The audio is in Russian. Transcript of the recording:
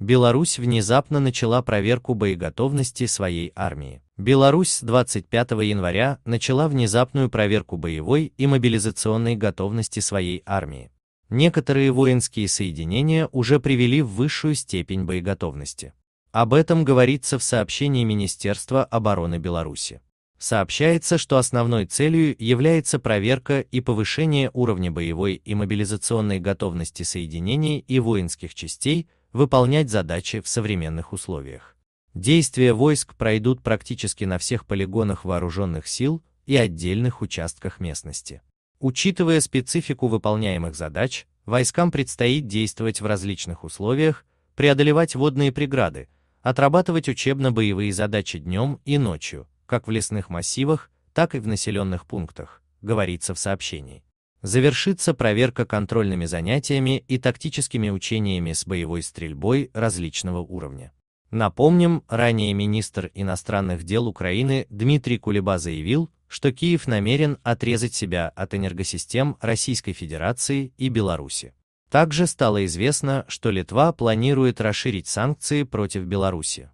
Беларусь внезапно начала проверку боеготовности своей армии. Беларусь 25 января начала внезапную проверку боевой и мобилизационной готовности своей армии. Некоторые воинские соединения уже привели в высшую степень боеготовности. Об этом говорится в сообщении Министерства обороны Беларуси. Сообщается, что основной целью является проверка и повышение уровня боевой и мобилизационной готовности соединений и воинских частей, выполнять задачи в современных условиях. Действия войск пройдут практически на всех полигонах вооруженных сил и отдельных участках местности. Учитывая специфику выполняемых задач, войскам предстоит действовать в различных условиях, преодолевать водные преграды, отрабатывать учебно-боевые задачи днем и ночью, как в лесных массивах, так и в населенных пунктах, говорится в сообщении завершится проверка контрольными занятиями и тактическими учениями с боевой стрельбой различного уровня. Напомним, ранее министр иностранных дел Украины Дмитрий Кулеба заявил, что Киев намерен отрезать себя от энергосистем Российской Федерации и Беларуси. Также стало известно, что Литва планирует расширить санкции против Беларуси.